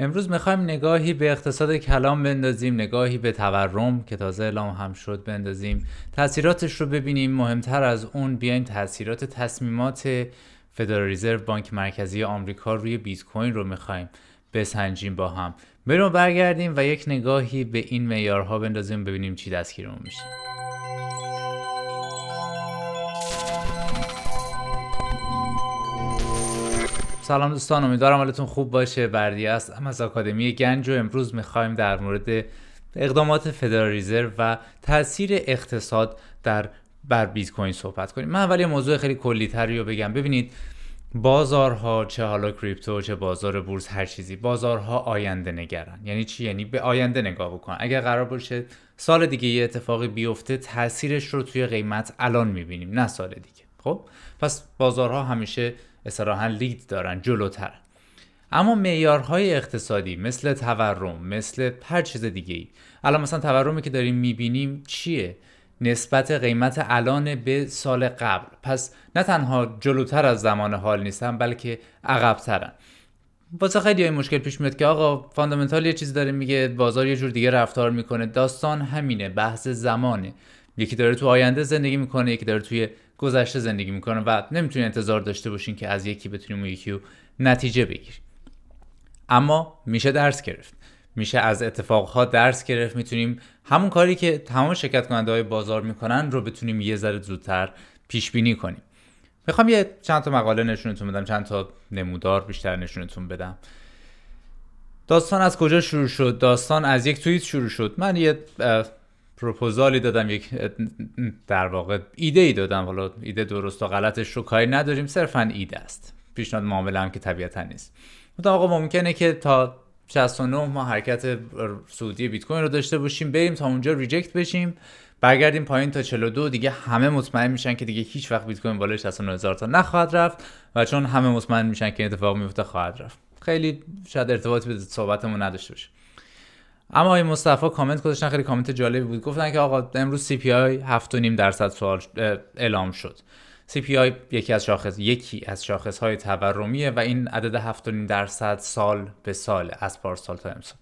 امروز میخوایم نگاهی به اقتصاد کلام بندازیم نگاهی به تورم که تازه اعلام هم شد بندازیم تاثیراتش رو ببینیم مهمتر از اون بیایم تاثیرات تصمیمات فدرال رزرو بانک مرکزی آمریکا روی بیت کوین رو میخوایم بسنجیم با هم بریم برگردیم و یک نگاهی به این معیارها بندازیم ببینیم چی دستگیرمون میشه سلام دوستان امیدوارم حالتون خوب باشه بردی هم از آکادمی گنج و امروز میخوایم در مورد اقدامات فدرال رزرو و تاثیر اقتصاد در بر بیت کوین صحبت کنیم من اول یه موضوع خیلی کلی تری رو بگم ببینید بازارها چه حالا کریپتو چه بازار بورس هر چیزی بازارها آینده نگرن یعنی چی یعنی به آینده نگاه بکن اگر قرار باشه سال دیگه یه اتفاقی بیفته تاثیرش رو توی قیمت الان میبینیم نه سال دیگه خب پس بازارها همیشه اصطلاحا لید دارن جلوتر اما معیارهای اقتصادی مثل تورم مثل هر چیز دیگه ای الان مثلا تورمی که داریم میبینیم چیه نسبت قیمت الان به سال قبل پس نه تنها جلوتر از زمان حال نیستن بلکه عقبترن واسه خیلی این مشکل پیش میاد که آقا فاندامنتال یه چیز داره میگه بازار یه جور دیگه رفتار میکنه داستان همینه بحث زمانه یکی داره تو آینده زندگی میکنه یکی داره توی گذشته زندگی میکنه و نمیتونین انتظار داشته باشین که از یکی بتونیم اون یکی رو نتیجه بگیریم اما میشه درس گرفت میشه از اتفاقها درس گرفت میتونیم همون کاری که تمام شرکت کننده های بازار میکنن رو بتونیم یه ذره زودتر پیش بینی کنیم میخوام یه چند تا مقاله نشونتون بدم چند تا نمودار بیشتر نشونتون بدم داستان از کجا شروع شد داستان از یک توییت شروع شد من یه پروپوزالی دادم یک در واقع ایده ای دادم حالا ایده درست و غلطش رو کاری نداریم صرفا ایده است پیشنهاد معامله هم که طبیعتا نیست گفتم آقا ممکنه که تا 69 ما حرکت سعودی بیت کوین رو داشته باشیم بریم تا اونجا ریجکت بشیم برگردیم پایین تا 42 دیگه همه مطمئن میشن که دیگه هیچ وقت بیت کوین بالای 69000 تا نخواهد رفت و چون همه مطمئن میشن که اتفاق میفته خواهد رفت خیلی شاید ارتباطی به صحبتمون نداشته باشه اما آقای مصطفی کامنت گذاشتن خیلی کامنت جالبی بود گفتن که آقا امروز سی پی آی 7.5 درصد سوال اعلام شد سی پی آی یکی از شاخص یکی از شاخص های تورمیه و این عدد 7.5 درصد سال به سال از پارسال تا امسال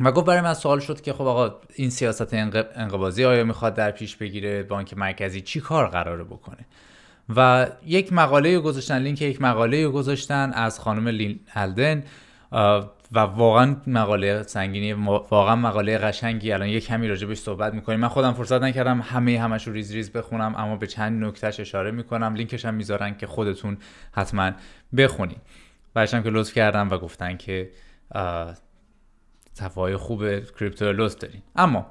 و گفت برای من سوال شد که خب آقا این سیاست انقباضی آیا میخواد در پیش بگیره بانک مرکزی چی کار قراره بکنه و یک مقاله گذاشتن لینک یک مقاله گذاشتن از خانم لین الدن و واقعا مقاله سنگینی واقعا مقاله قشنگی الان یه کمی راجع بهش صحبت میکنیم من خودم فرصت نکردم همه همش رو ریز ریز بخونم اما به چند نکتهش اشاره میکنم لینکش هم میذارن که خودتون حتما بخونی برشم که لطف کردم و گفتن که صفحه خوب کریپتو لطف دارین اما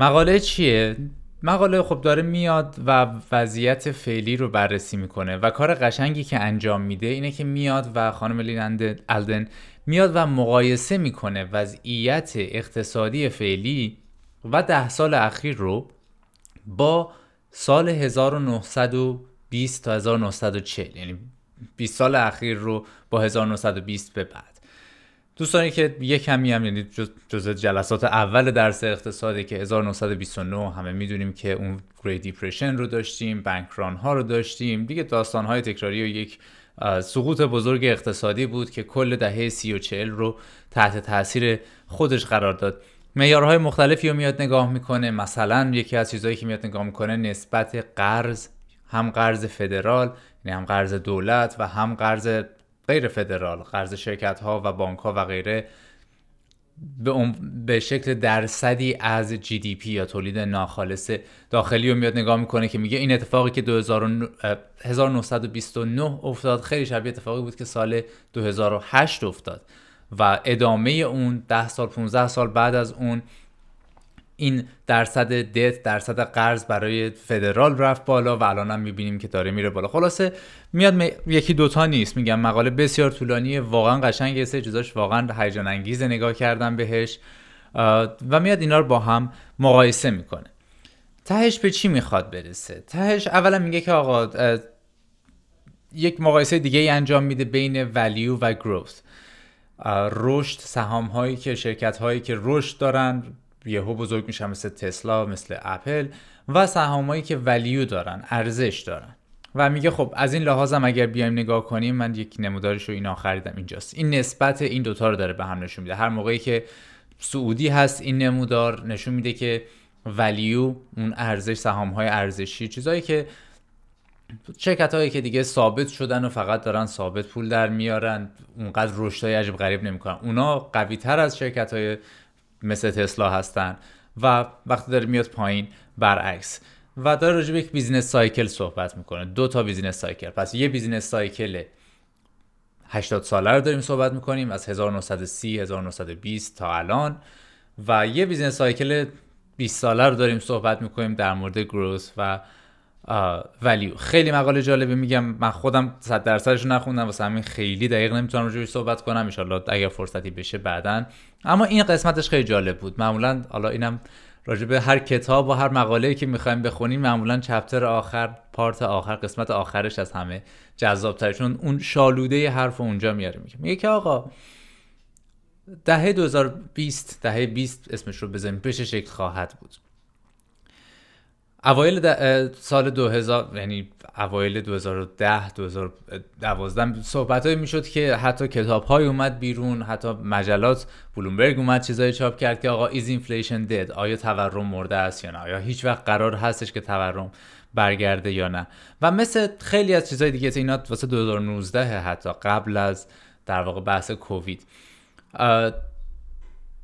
مقاله چیه مقاله خب داره میاد و وضعیت فعلی رو بررسی میکنه و کار قشنگی که انجام میده اینه که میاد و خانم لینند الدن میاد و مقایسه میکنه وضعیت اقتصادی فعلی و ده سال اخیر رو با سال 1920 تا 1940 یعنی 20 سال اخیر رو با 1920 به بعد دوستانی که یه کمی هم یعنی جز جلسات اول درس اقتصادی که 1929 همه میدونیم که اون گری دیپرشن رو داشتیم ران ها رو داشتیم دیگه داستان های تکراری و یک سقوط بزرگ اقتصادی بود که کل دهه سی و چهل رو تحت تاثیر خودش قرار داد میارهای مختلفی رو میاد نگاه میکنه مثلا یکی از چیزهایی که میاد نگاه میکنه نسبت قرض هم قرض فدرال یعنی هم قرض دولت و هم قرض غیر فدرال قرض شرکت ها و بانک ها و غیره به, به شکل درصدی از جی دی پی یا تولید ناخالص داخلی رو میاد نگاه میکنه که میگه این اتفاقی که 1929 افتاد خیلی شبیه اتفاقی بود که سال 2008 افتاد و ادامه اون 10 سال 15 سال بعد از اون این درصد دت درصد قرض برای فدرال رفت بالا و الان هم میبینیم که داره میره بالا خلاصه میاد می... یکی دوتا نیست میگم مقاله بسیار طولانیه واقعا قشنگه سه جزاش واقعا هیجان انگیز نگاه کردم بهش و میاد اینا رو با هم مقایسه میکنه تهش به چی میخواد برسه تهش اولا میگه که آقا یک مقایسه دیگه ای انجام میده بین ولیو و گروث رشد سهام هایی که شرکت هایی که رشد دارن یهو بزرگ میشن مثل تسلا مثل اپل و سهامایی که ولیو دارن ارزش دارن و میگه خب از این لحاظم اگر بیایم نگاه کنیم من یک نمودارش رو اینا خریدم اینجاست این نسبت این دوتا رو داره به هم نشون میده هر موقعی که سعودی هست این نمودار نشون میده که ولیو اون ارزش سهام های ارزشی چیزایی که شرکت هایی که دیگه ثابت شدن و فقط دارن ثابت پول در میارن اونقدر های عجب غریب نمیکنن اونا قوی تر از شرکت های مثل تسلا هستن و وقتی داره میاد پایین برعکس و داره راجع به یک بیزینس سایکل صحبت میکنه دو تا بیزینس سایکل پس یه بیزینس سایکل 80 ساله رو داریم صحبت میکنیم از 1930 1920 تا الان و یه بیزینس سایکل 20 ساله رو داریم صحبت میکنیم در مورد گروس و ولیو خیلی مقاله جالبی میگم من خودم صد درصدش نخوندم واسه همین خیلی دقیق نمیتونم روش صحبت کنم ان اگر فرصتی بشه بعدا اما این قسمتش خیلی جالب بود معمولا حالا اینم راجع به هر کتاب و هر مقاله که میخوایم بخونیم معمولا چپتر آخر پارت آخر قسمت آخرش از همه جذابتر چون اون شالوده حرف اونجا میاره میگه میگه که آقا دهه 2020 دهه 20 اسمش رو بزنیم بشه شکل خواهد بود اوایل سال 2000 یعنی اوایل 2010 2012 هایی میشد که حتی کتاب های اومد بیرون حتی مجلات بلومبرگ اومد چیزایی چاپ کرد که آقا ایز اینفلیشن دد آیا تورم مرده است یا نه آیا هیچ وقت قرار هستش که تورم برگرده یا نه و مثل خیلی از چیزای دیگه اینا واسه 2019 حتی قبل از در واقع بحث کووید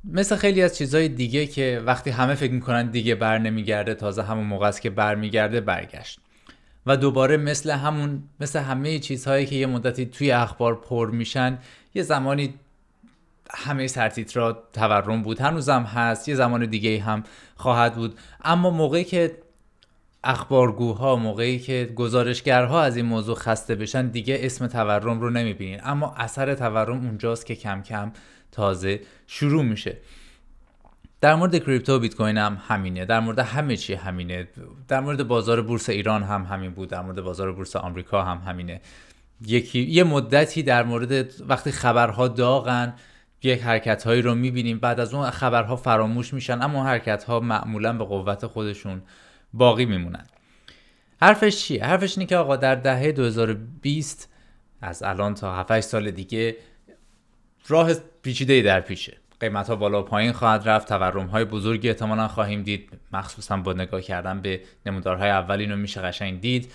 مثل خیلی از چیزهای دیگه که وقتی همه فکر میکنن دیگه بر نمیگرده تازه همون موقع است که میگرده برگشت و دوباره مثل همون مثل همه چیزهایی که یه مدتی توی اخبار پر میشن یه زمانی همه سرتیترا تورم بود هم هست یه زمان دیگه هم خواهد بود اما موقعی که اخبارگوها موقعی که گزارشگرها از این موضوع خسته بشن دیگه اسم تورم رو نمیبینین اما اثر تورم اونجاست که کم کم تازه شروع میشه در مورد کریپتو بیت کوین هم همینه در مورد همه چی همینه در مورد بازار بورس ایران هم همین بود در مورد بازار بورس آمریکا هم همینه یکی یه مدتی در مورد وقتی خبرها داغن یک حرکت هایی رو میبینیم بعد از اون خبرها فراموش میشن اما حرکت ها معمولا به قوت خودشون باقی میمونن حرفش چیه؟ حرفش اینه که آقا در دهه 2020 از الان تا 7 سال دیگه راه پیچیده در پیشه قیمت ها بالا و پایین خواهد رفت تورم های بزرگی احتمالا خواهیم دید مخصوصا با نگاه کردن به نمودارهای اول اینو میشه قشنگ دید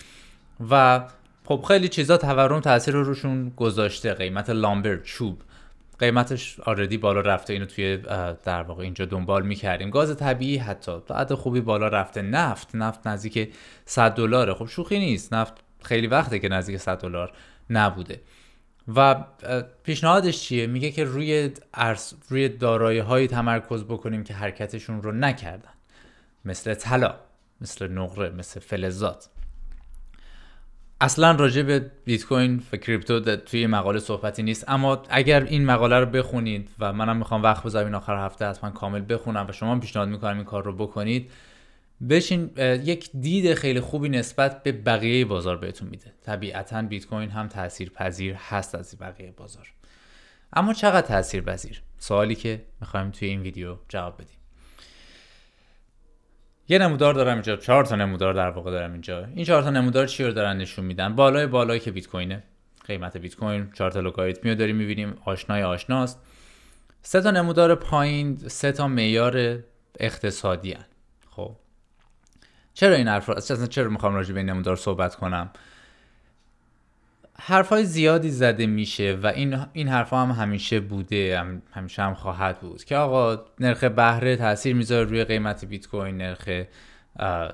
و خب خیلی چیزا تورم تاثیر رو روشون گذاشته قیمت لامبر چوب قیمتش آردی بالا رفته اینو توی در واقع اینجا دنبال میکردیم گاز طبیعی حتی تا خوبی بالا رفته نفت نفت نزدیک 100 دلاره خب شوخی نیست نفت خیلی وقته که نزدیک 100 دلار نبوده و پیشنهادش چیه میگه که روی ارز روی دارایی های تمرکز بکنیم که حرکتشون رو نکردن مثل طلا مثل نقره مثل فلزات اصلا راجع به بیت کوین و کریپتو توی مقاله صحبتی نیست اما اگر این مقاله رو بخونید و منم میخوام وقت بذارم این آخر هفته حتما کامل بخونم و شما پیشنهاد میکنم این کار رو بکنید بشین یک دید خیلی خوبی نسبت به بقیه بازار بهتون میده طبیعتا بیت کوین هم تاثیر پذیر هست از بقیه بازار اما چقدر تاثیر پذیر سوالی که میخوایم توی این ویدیو جواب بدیم یه نمودار دارم اینجا چهار تا نمودار در واقع دارم اینجا این چهار تا نمودار چی رو دارن نشون میدن بالای بالایی که بیت کوینه قیمت بیت کوین چهار تا لوگاریتمی رو داریم میبینیم آشنای آشناست سه تا نمودار پایین سه تا معیار اقتصادی چرا این حرف اصلا چرا میخوام راجع به نمودار صحبت کنم حرفای زیادی زده میشه و این این حرفا هم همیشه بوده هم همیشه هم خواهد بود که آقا نرخ بهره تاثیر میذاره روی قیمت بیت کوین نرخ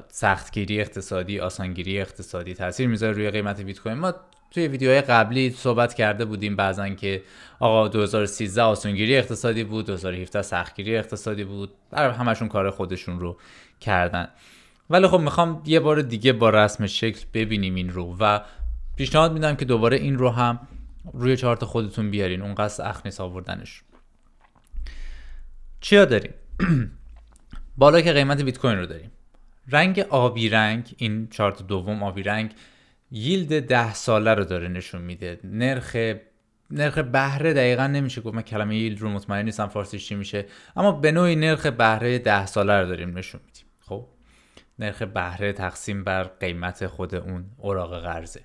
سختگیری اقتصادی آسانگیری اقتصادی تاثیر میذاره روی قیمت بیت کوین ما توی ویدیوهای قبلی صحبت کرده بودیم بعضا که آقا 2013 آسانگیری اقتصادی بود 2017 سختگیری اقتصادی بود همشون کار خودشون رو کردن ولی خب میخوام یه بار دیگه با رسم شکل ببینیم این رو و پیشنهاد میدم که دوباره این رو هم روی چارت خودتون بیارین اون قصد اخ نیست آوردنش چیا داریم بالا که قیمت بیت کوین رو داریم رنگ آبی رنگ این چارت دوم آبی رنگ ییلد ده ساله رو داره نشون میده نرخ نرخ بهره دقیقا نمیشه گفت من کلمه ییلد رو مطمئن نیستم فارسیش چی میشه اما به نوعی نرخ بهره ده ساله رو داریم نشون میدیم خب نرخ بهره تقسیم بر قیمت خود اون اوراق قرضه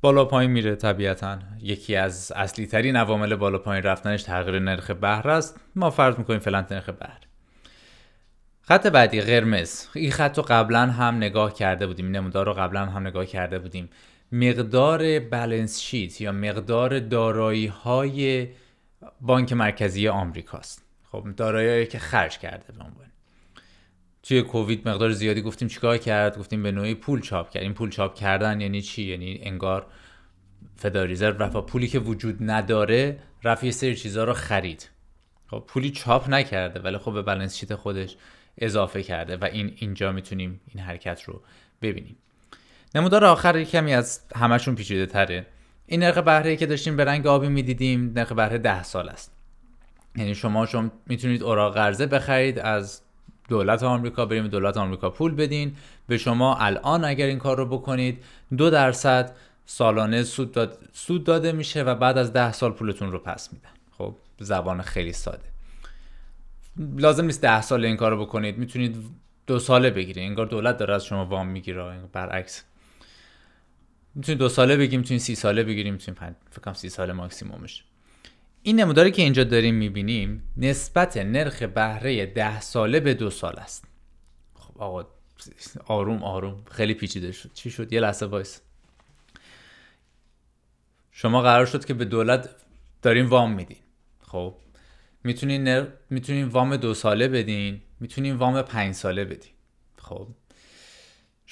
بالا پایین میره طبیعتا یکی از اصلی ترین عوامل بالا پایین رفتنش تغییر نرخ بهره است ما فرض میکنیم فلان نرخ بهره خط بعدی قرمز این خط رو قبلا هم نگاه کرده بودیم نمودار رو قبلا هم نگاه کرده بودیم مقدار بلنس شیت یا مقدار دارایی های بانک مرکزی آمریکاست خب دارایی که خرج کرده به توی کووید مقدار زیادی گفتیم چیکار کرد گفتیم به نوعی پول چاپ کرد این پول چاپ کردن یعنی چی یعنی انگار فداریزر رفا پولی که وجود نداره رفی سری چیزا رو خرید خب پولی چاپ نکرده ولی خب به بالانس شیت خودش اضافه کرده و این اینجا میتونیم این حرکت رو ببینیم نمودار آخر کمی از همشون پیچیده تره این نرخ بهره که داشتیم به رنگ آبی میدیدیم نرخ بهره 10 سال است یعنی شما شما میتونید اوراق قرضه بخرید از دولت آمریکا بریم دولت آمریکا پول بدین به شما الان اگر این کار رو بکنید دو درصد سالانه سود, سود داده میشه و بعد از ده سال پولتون رو پس میدن خب زبان خیلی ساده لازم نیست ده سال این کار رو بکنید میتونید دو ساله بگیرید انگار دولت داره از شما وام میگیره برعکس میتونید دو ساله بگیریم میتونید سی ساله بگیریم میتونید پنج فکرم سی ساله ماکسیمومش این نموداری که اینجا داریم میبینیم نسبت نرخ بهره ده ساله به دو سال است خب آقا آروم آروم خیلی پیچیده شد چی شد یه لحظه وایس شما قرار شد که به دولت داریم وام میدین خب میتونین میتونین وام دو ساله بدین میتونین وام پنج ساله بدین خب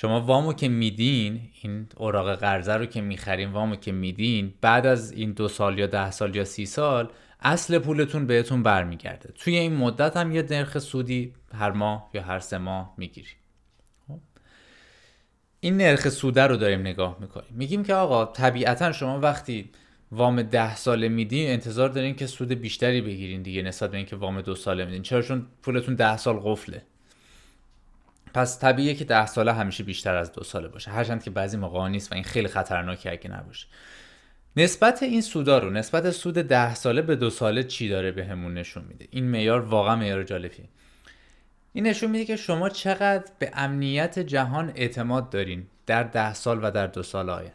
شما وامو که میدین این اوراق قرضه رو که میخرین وامو که میدین بعد از این دو سال یا ده سال یا سی سال اصل پولتون بهتون برمیگرده توی این مدت هم یه نرخ سودی هر ماه یا هر سه ماه میگیریم خب؟ این نرخ سوده رو داریم نگاه میکنیم میگیم که آقا طبیعتا شما وقتی وام ده ساله میدین انتظار دارین که سود بیشتری بگیرین دیگه نسبت به اینکه وام دو ساله میدین چرا چون پولتون ده سال قفله پس طبیعیه که ده ساله همیشه بیشتر از دو ساله باشه هرچند که بعضی موقع نیست و این خیلی خطرناکه اگه نباشه نسبت این سودا رو نسبت سود ده ساله به دو ساله چی داره بهمون به نشون میده این معیار واقعا معیار جالبیه این نشون میده که شما چقدر به امنیت جهان اعتماد دارین در ده سال و در دو سال آینده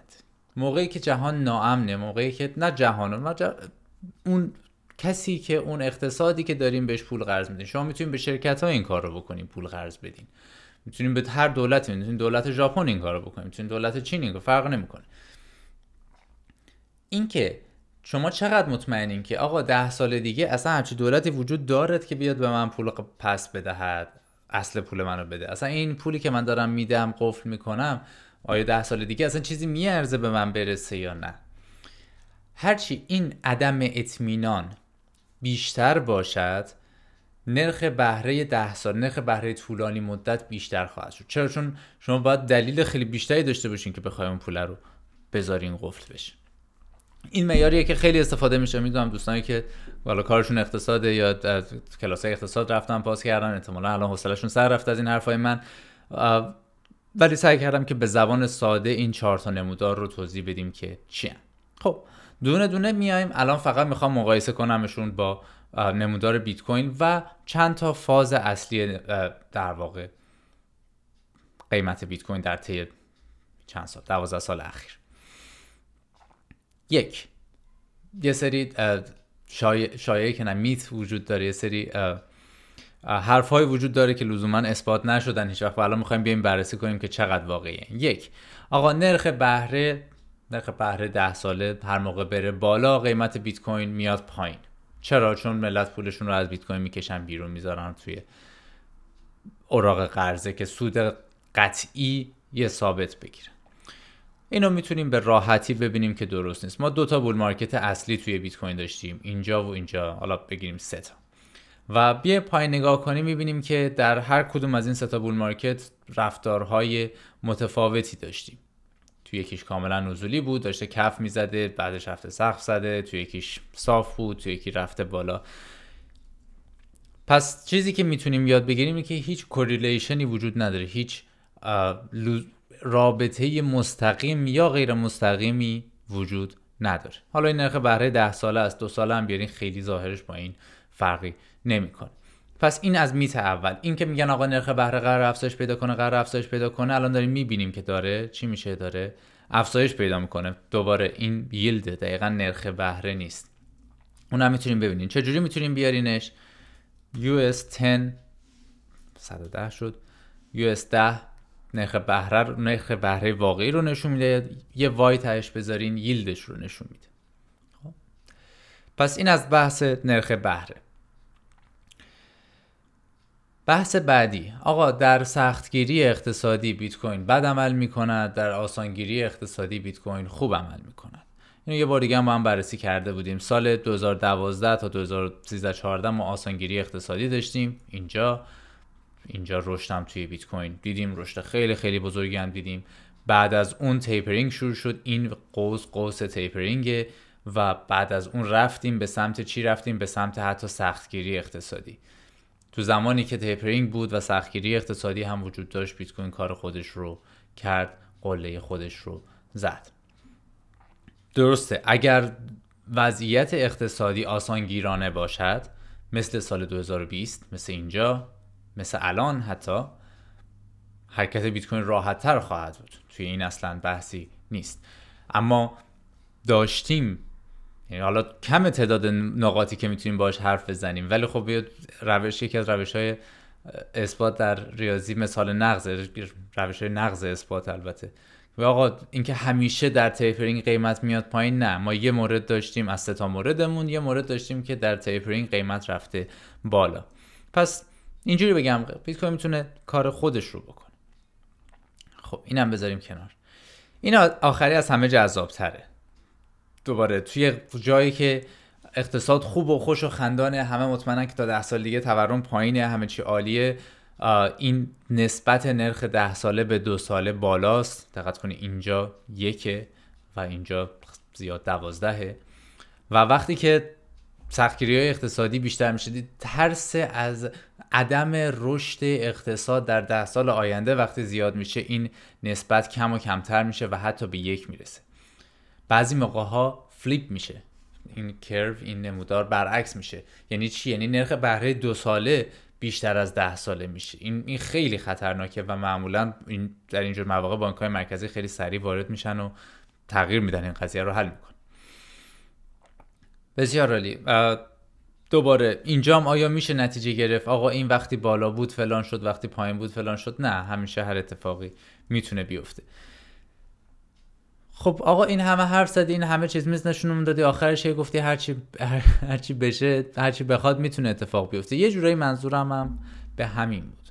موقعی که جهان ناامنه موقعی که نه جهان و اون کسی که اون اقتصادی که داریم بهش پول قرض میدین شما میتونین به شرکت ها این کار رو بکنین پول قرض بدین میتونیم به هر دولتی میتونیم دولت ژاپن این کارو بکنیم میتونیم دولت چین این فرق نمیکنه اینکه شما چقدر مطمئنین که آقا ده سال دیگه اصلا همچی دولتی وجود دارد که بیاد به من پول پس بدهد اصل پول منو بده اصلا این پولی که من دارم میدم قفل میکنم آیا ده سال دیگه اصلا چیزی میارزه به من برسه یا نه هرچی این عدم اطمینان بیشتر باشد نرخ بهره 10 سال نرخ بهره طولانی مدت بیشتر خواهد شد چرا چون شما باید دلیل خیلی بیشتری داشته باشین که بخوایم اون پول رو بذارین قفل بشه این معیاریه که خیلی استفاده میشه میدونم دوستانی که والا کارشون اقتصاده یا کلاس اقتصاد رفتن پاس کردن احتمالا الان حوصلهشون سر رفت از این حرفای من ولی سعی کردم که به زبان ساده این چهار تا نمودار رو توضیح بدیم که چیه خب دونه دونه میایم الان فقط میخوام مقایسه کنمشون با نمودار بیت کوین و چند تا فاز اصلی در واقع قیمت بیت کوین در طی چند سال 12 سال اخیر یک یه سری شایعه که نه میت وجود داره یه سری حرف های وجود داره که لزوما اثبات نشدن هیچ وقت الان میخوایم بیایم بررسی کنیم که چقدر واقعیه یک آقا نرخ بهره نرخ بهره ده ساله هر موقع بره بالا قیمت بیت کوین میاد پایین چرا چون ملت پولشون رو از بیت کوین میکشن بیرون میذارن توی اوراق قرضه که سود قطعی یه ثابت بگیرن اینو میتونیم به راحتی ببینیم که درست نیست ما دو تا بول مارکت اصلی توی بیت کوین داشتیم اینجا و اینجا حالا بگیریم سه تا و بیا پایین نگاه کنیم میبینیم که در هر کدوم از این سه تا بول مارکت رفتارهای متفاوتی داشتیم توی یکیش کاملا نزولی بود داشته کف میزده بعدش هفته سقف زده توی یکیش صاف بود توی یکی رفته بالا پس چیزی که میتونیم یاد بگیریم اینه که هیچ کوریلیشنی وجود نداره هیچ رابطه مستقیم یا غیر مستقیمی وجود نداره حالا این نرخ بهره ده ساله از دو ساله هم بیارین خیلی ظاهرش با این فرقی نمیکنه پس این از میت اول این که میگن آقا نرخ بهره قرار افزایش پیدا کنه قرار افزایش پیدا کنه الان داریم میبینیم که داره چی میشه داره افزایش پیدا میکنه دوباره این ییلد دقیقا نرخ بهره نیست اون هم میتونیم ببینیم چجوری میتونیم بیارینش US 10 110 شد US 10 نرخ بهره نرخ بهره واقعی رو نشون میده یه وای تهش بذارین ییلدش رو نشون میده خب؟ پس این از بحث نرخ بهره بحث بعدی آقا در سختگیری اقتصادی بیت کوین بد عمل می کند در آسانگیری اقتصادی بیت کوین خوب عمل می کند اینو یه بار دیگه هم, با هم بررسی کرده بودیم سال 2012 تا 2013 14 ما آسانگیری اقتصادی داشتیم اینجا اینجا رشدم توی بیت کوین دیدیم رشد خیلی خیلی بزرگی هم دیدیم بعد از اون تیپرینگ شروع شد این قوس قوس تیپرینگ و بعد از اون رفتیم به سمت چی رفتیم به سمت حتی سختگیری اقتصادی تو زمانی که تپرینگ بود و سختگیری اقتصادی هم وجود داشت بیت کوین کار خودش رو کرد قله خودش رو زد درسته اگر وضعیت اقتصادی آسانگیرانه باشد مثل سال 2020 مثل اینجا مثل الان حتی حرکت بیت کوین راحتتر خواهد بود توی این اصلا بحثی نیست اما داشتیم یعنی حالا کم تعداد نقاطی که میتونیم باش حرف بزنیم ولی خب روش یکی از روش های اثبات در ریاضی مثال نقض روش های نقض اثبات البته و آقا اینکه همیشه در تیپرینگ قیمت میاد پایین نه ما یه مورد داشتیم از سه تا موردمون یه مورد داشتیم که در تیپرینگ قیمت رفته بالا پس اینجوری بگم بیت کوین میتونه کار خودش رو بکنه خب اینم بذاریم کنار این آخری از همه جذاب تره دوباره توی جایی که اقتصاد خوب و خوش و خندانه همه مطمئنن که تا ده سال دیگه تورم پایینه همه چی عالیه این نسبت نرخ ده ساله به دو ساله بالاست دقت کنید اینجا یکه و اینجا زیاد دوازدهه و وقتی که سختگیری های اقتصادی بیشتر میشه ترس از عدم رشد اقتصاد در ده سال آینده وقتی زیاد میشه این نسبت کم و کمتر میشه و حتی به یک میرسه بعضی موقع ها فلیپ میشه این کرو این نمودار برعکس میشه یعنی چی یعنی نرخ بهره دو ساله بیشتر از ده ساله میشه این, این خیلی خطرناکه و معمولا این در اینجور مواقع بانک های مرکزی خیلی سریع وارد میشن و تغییر میدن این قضیه رو حل میکن بسیار عالی دوباره اینجام آیا میشه نتیجه گرفت آقا این وقتی بالا بود فلان شد وقتی پایین بود فلان شد نه همیشه هر اتفاقی میتونه بیفته خب آقا این همه حرف زدی این همه چیز میز نشون دادی آخرش یه گفتی هرچی چی بشه هرچی بخواد میتونه اتفاق بیفته یه جورایی منظورم هم به همین بود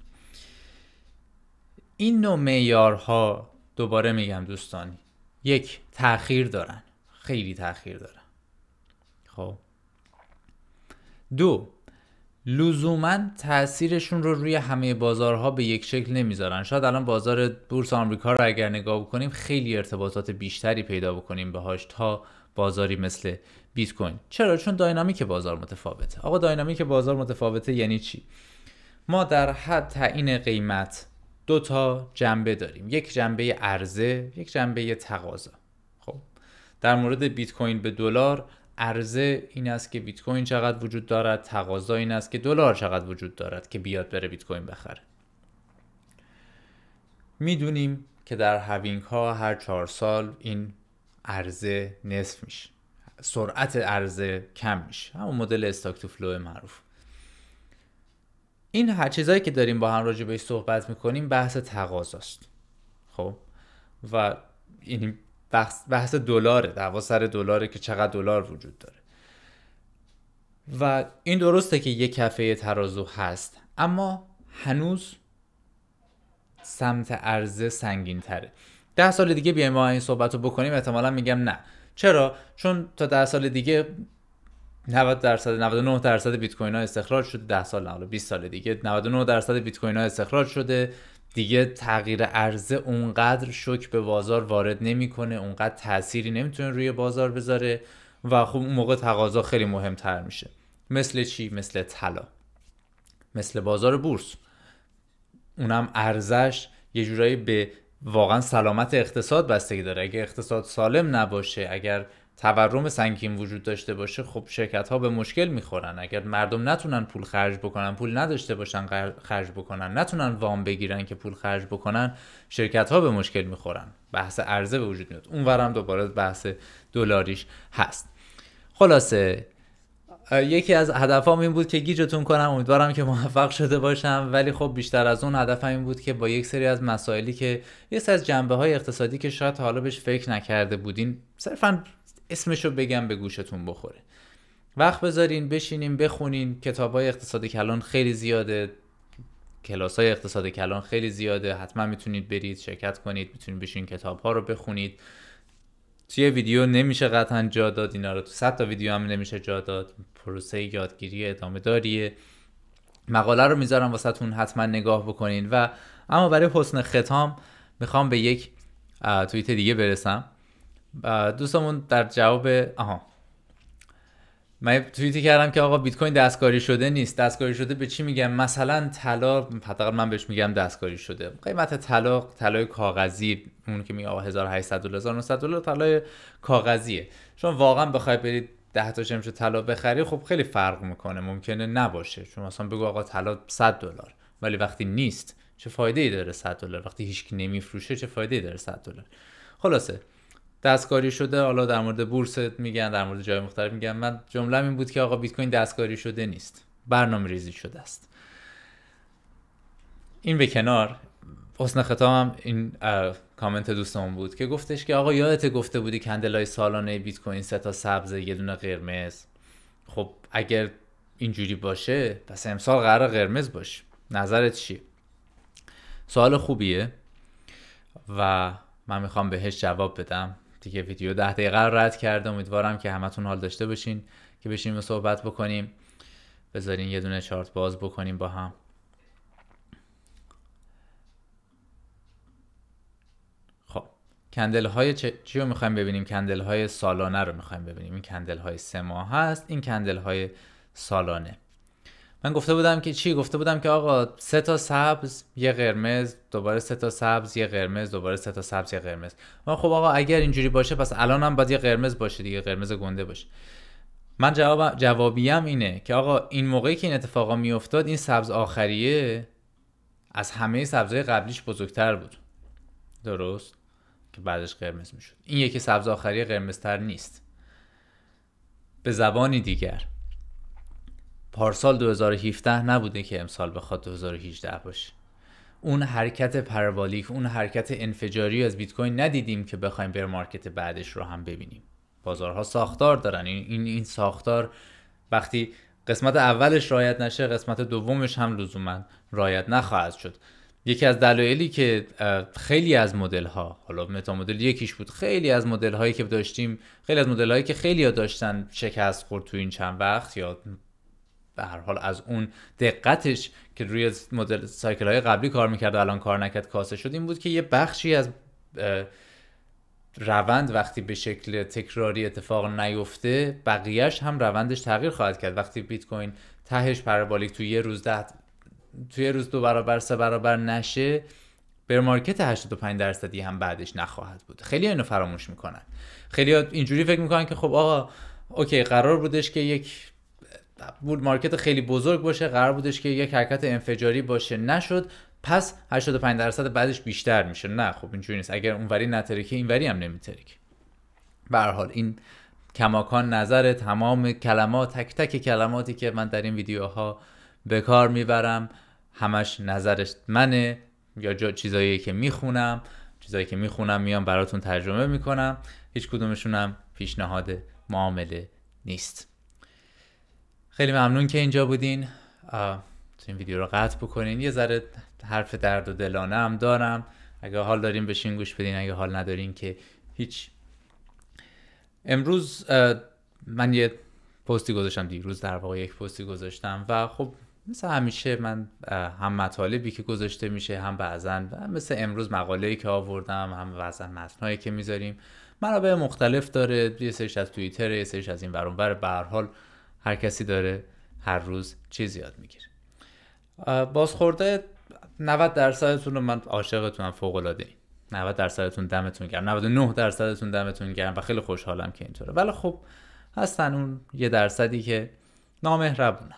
این نوع معیارها دوباره میگم دوستان یک تاخیر دارن خیلی تاخیر دارن خب دو لزوما تاثیرشون رو روی همه بازارها به یک شکل نمیذارن شاید الان بازار بورس آمریکا رو اگر نگاه بکنیم خیلی ارتباطات بیشتری پیدا بکنیم بهاش تا بازاری مثل بیت کوین چرا چون داینامیک بازار متفاوته آقا داینامیک بازار متفاوته یعنی چی ما در حد تعیین قیمت دو تا جنبه داریم یک جنبه عرضه یک جنبه تقاضا خب در مورد بیت کوین به دلار عرضه این است که بیت کوین چقدر وجود دارد تقاضا این است که دلار چقدر وجود دارد که بیاد بره بیت کوین بخره میدونیم که در هوینگ ها هر چهار سال این عرضه نصف میشه سرعت عرضه کم میشه همون مدل استاک تو فلو معروف این هر چیزایی که داریم با هم راجع بهش صحبت میکنیم بحث تقاضاست خب و یعنی بحث دلاره دعوا سر دلاره که چقدر دلار وجود داره و این درسته که یک کفه ترازو هست اما هنوز سمت عرضه سنگین تره ده سال دیگه بیایم ما این صحبت رو بکنیم احتمالا میگم نه چرا چون تا ده سال دیگه 90 درصد 99 درصد بیت کوین ها استخراج شده 10 سال نه 20 سال دیگه 99 درصد بیت کوین ها استخراج شده دیگه تغییر ارزه اونقدر شک به بازار وارد نمیکنه اونقدر تأثیری نمیتونه روی بازار بذاره و خب اون موقع تقاضا خیلی مهمتر میشه مثل چی مثل طلا مثل بازار بورس اونم ارزش یه جورایی به واقعا سلامت اقتصاد بستگی داره اگه اقتصاد سالم نباشه اگر تورم سنگین وجود داشته باشه خب شرکت ها به مشکل میخورن اگر مردم نتونن پول خرج بکنن پول نداشته باشن خرج بکنن نتونن وام بگیرن که پول خرج بکنن شرکت ها به مشکل میخورن بحث عرضه به وجود میاد اونورم دوباره بحث دلاریش هست خلاصه یکی از هدفام این بود که گیجتون کنم امیدوارم که موفق شده باشم ولی خب بیشتر از اون هدفم این بود که با یک سری از مسائلی که یه سری از جنبه های اقتصادی که شاید حالا بهش فکر نکرده بودین صرفا اسمشو بگم به گوشتون بخوره وقت بذارین بشینین بخونین کتاب های اقتصاد کلان خیلی زیاده کلاس های اقتصاد کلان خیلی زیاده حتما میتونید برید شرکت کنید میتونید بشین کتاب ها رو بخونید توی ویدیو نمیشه قطعا جا داد اینا رو تو صد تا ویدیو هم نمیشه جا داد پروسه یادگیری ادامه داریه مقاله رو میذارم تون حتما نگاه بکنین و اما برای حسن ختام میخوام به یک توییت دیگه برسم دوستمون در جواب آها من توییتی کردم که آقا بیت کوین دستکاری شده نیست دستکاری شده به چی میگم مثلا طلا حداقل من بهش میگم دستکاری شده قیمت طلا طلای کاغذی اون که میگه آقا 1800 دلار 1900 دلار طلای کاغذیه چون واقعا بخوای برید 10 تا شمش طلا بخری خب خیلی فرق میکنه ممکنه نباشه چون مثلا بگو آقا طلا 100 دلار ولی وقتی نیست چه فایده ای داره 100 دلار وقتی هیچ نمیفروشه چه فایده ای داره 100 دلار خلاصه دستکاری شده حالا در مورد بورس میگن در مورد جای مختلف میگن من جمله این بود که آقا بیت کوین دستکاری شده نیست برنامه ریزی شده است این به کنار حسن ختام هم این کامنت دوستمون بود که گفتش که آقا یادت گفته بودی کندل های سالانه بیت کوین سه تا سبز یه دونه قرمز خب اگر اینجوری باشه پس امسال قرار قرمز باشه نظرت چیه سوال خوبیه و من میخوام بهش جواب بدم دیگه ویدیو ده دقیقه رو رد کرده امیدوارم که همتون حال داشته باشین که بشینیم و صحبت بکنیم بذارین یه دونه چارت باز بکنیم با هم خب کندل های چی رو میخوایم ببینیم کندل های سالانه رو میخوایم ببینیم این کندل های سه ماه هست این کندل های سالانه من گفته بودم که چی گفته بودم که آقا سه تا سبز یه قرمز دوباره سه تا سبز یه قرمز دوباره سه تا سبز یه قرمز من خب آقا اگر اینجوری باشه پس الان هم باید یه قرمز باشه دیگه قرمز گنده باشه من جواب جوابیم اینه که آقا این موقعی که این اتفاقا میافتاد این سبز آخریه از همه سبزهای قبلیش بزرگتر بود درست که بعدش قرمز میشد این یکی سبز آخری قرمزتر نیست به زبانی دیگر پارسال 2017 نبوده که امسال بخواد 2018 باشه اون حرکت پروالیک اون حرکت انفجاری از بیت کوین ندیدیم که بخوایم بر مارکت بعدش رو هم ببینیم بازارها ساختار دارن این این ساختار وقتی قسمت اولش رایت نشه قسمت دومش هم لزوما رایت نخواهد شد یکی از دلایلی که خیلی از مدل ها حالا متا مدل یکیش بود خیلی از مدل هایی که داشتیم خیلی از مدل هایی که خیلی ها داشتن شکست خورد تو این چند وقت یا به هر حال از اون دقتش که روی مدل سایکل های قبلی کار میکرد و الان کار نکرد کاسه شد این بود که یه بخشی از روند وقتی به شکل تکراری اتفاق نیفته بقیهش هم روندش تغییر خواهد کرد وقتی بیت کوین تهش پرابولیک توی یه روز ده توی روز دو برابر سه برابر نشه بر مارکت 85 درصدی هم بعدش نخواهد بود خیلی اینو فراموش میکنن خیلی اینجوری فکر میکنن که خب آقا اوکی قرار بودش که یک بول مارکت خیلی بزرگ باشه قرار بودش که یک حرکت انفجاری باشه نشد پس 85 درصد بعدش بیشتر میشه نه خب اینجوری نیست اگر اونوری این اینوری هم نمیترکه به حال این کماکان نظر تمام کلمات تک تک کلماتی که من در این ویدیوها به کار میبرم همش نظرش منه یا جا چیزایی که میخونم چیزایی که میخونم میام براتون ترجمه میکنم هیچ کدومشونم پیشنهاد معامله نیست خیلی ممنون که اینجا بودین تو این ویدیو رو قطع بکنین یه ذره حرف درد و دلانه هم دارم اگه حال دارین بشین گوش بدین اگه حال ندارین که هیچ امروز من یه پستی گذاشتم دیروز در واقع یک پستی گذاشتم و خب مثل همیشه من هم مطالبی که گذاشته میشه هم بعضا مثل امروز مقاله‌ای که آوردم هم بعضا متنهایی که میذاریم منابع مختلف داره یه سرش از توییتر یه سرش از این ورانور به هر کسی داره هر روز چیز یاد میگیره خورده 90 درصدتون رو من عاشقتونم فوق العاده 90 درصدتون دمتون گرم 99 درصدتون دمتون گرم و خیلی خوشحالم که اینطوره ولی خب هستن اون یه درصدی که نامهربونم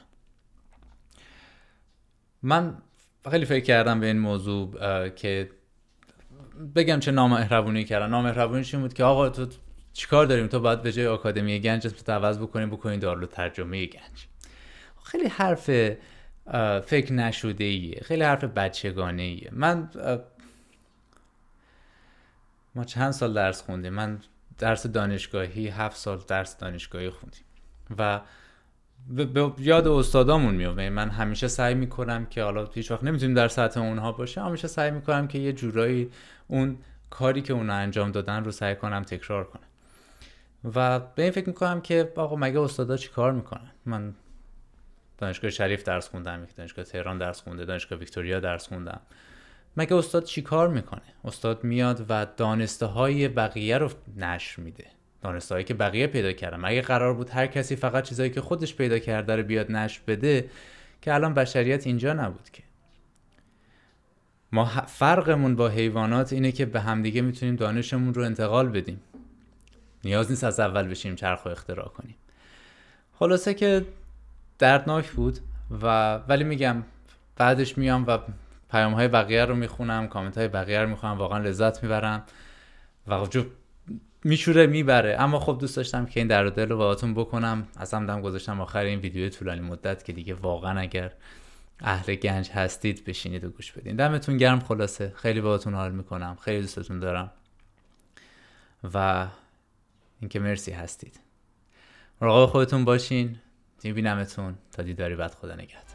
من خیلی فکر کردم به این موضوع که بگم چه نامهربونی کردن نامهربونی چی بود که آقا تو چیکار داریم تو باید به جای آکادمی گنج اسمت عوض بکنیم بکنیم دارلو ترجمه گنج خیلی حرف فکر نشده خیلی حرف بچگانه ایه من ما چند سال درس خوندیم من درس دانشگاهی هفت سال درس دانشگاهی خوندیم و به یاد استادامون میومه یعنی من همیشه سعی میکنم که حالا هیچ وقت نمیتونیم در سطح اونها باشه همیشه سعی میکنم که یه جورایی اون کاری که اونا انجام دادن رو سعی کنم تکرار کنم و به این فکر میکنم که آقا مگه استادا چی کار میکنن من دانشگاه شریف درس خوندم دانشگاه تهران درس خونده دانشگاه ویکتوریا درس خوندم مگه استاد چی کار میکنه استاد میاد و دانسته های بقیه رو نشر میده دانسته هایی که بقیه پیدا کردم مگه قرار بود هر کسی فقط چیزایی که خودش پیدا کرده رو بیاد نشر بده که الان بشریت اینجا نبود که ما فرقمون با حیوانات اینه که به همدیگه میتونیم دانشمون رو انتقال بدیم نیاز نیست از اول بشیم چرخ و اختراع کنیم خلاصه که دردناک بود و ولی میگم بعدش میام و پیام های بقیه رو میخونم کامنت های بقیه رو میخونم واقعا لذت میبرم و جو میشوره میبره اما خب دوست داشتم که این در دل رو باهاتون بکنم از هم دم گذاشتم آخر این ویدیو طولانی مدت که دیگه واقعا اگر اهل گنج هستید بشینید و گوش بدین دمتون گرم خلاصه خیلی باهاتون حال میکنم خیلی دوستتون دارم و اینکه مرسی هستید مراقب خودتون باشین میبینمتون تا دیداری بعد خدا نگهدار